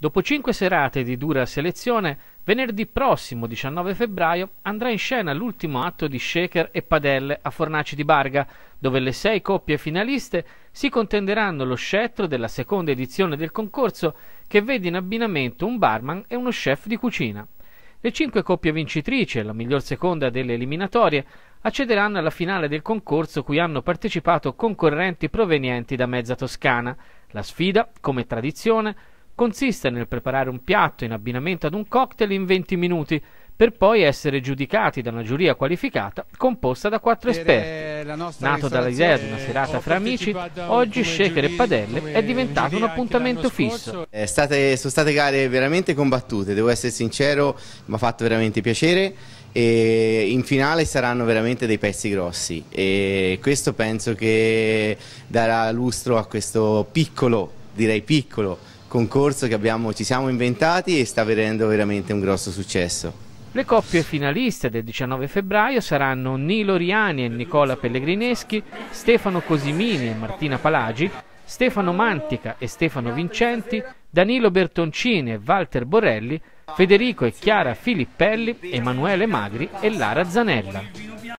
Dopo cinque serate di dura selezione, venerdì prossimo 19 febbraio andrà in scena l'ultimo atto di Shaker e Padelle a Fornaci di Barga, dove le sei coppie finaliste si contenderanno lo scettro della seconda edizione del concorso che vede in abbinamento un barman e uno chef di cucina. Le cinque coppie vincitrici e la miglior seconda delle eliminatorie accederanno alla finale del concorso cui hanno partecipato concorrenti provenienti da mezza Toscana. La sfida, come tradizione, consiste nel preparare un piatto in abbinamento ad un cocktail in 20 minuti per poi essere giudicati da una giuria qualificata composta da quattro eh, esperti. Nato dall'idea di una serata fra amici, oggi Shaker e Padelle è diventato un appuntamento fisso. Eh, state, sono state gare veramente combattute, devo essere sincero, mi ha fatto veramente piacere e in finale saranno veramente dei pezzi grossi e questo penso che darà lustro a questo piccolo, direi piccolo, concorso che abbiamo, ci siamo inventati e sta avvenendo veramente un grosso successo. Le coppie finaliste del 19 febbraio saranno Nilo Riani e Nicola Pellegrineschi, Stefano Cosimini e Martina Palagi, Stefano Mantica e Stefano Vincenti, Danilo Bertoncini e Walter Borelli, Federico e Chiara Filippelli, Emanuele Magri e Lara Zanella.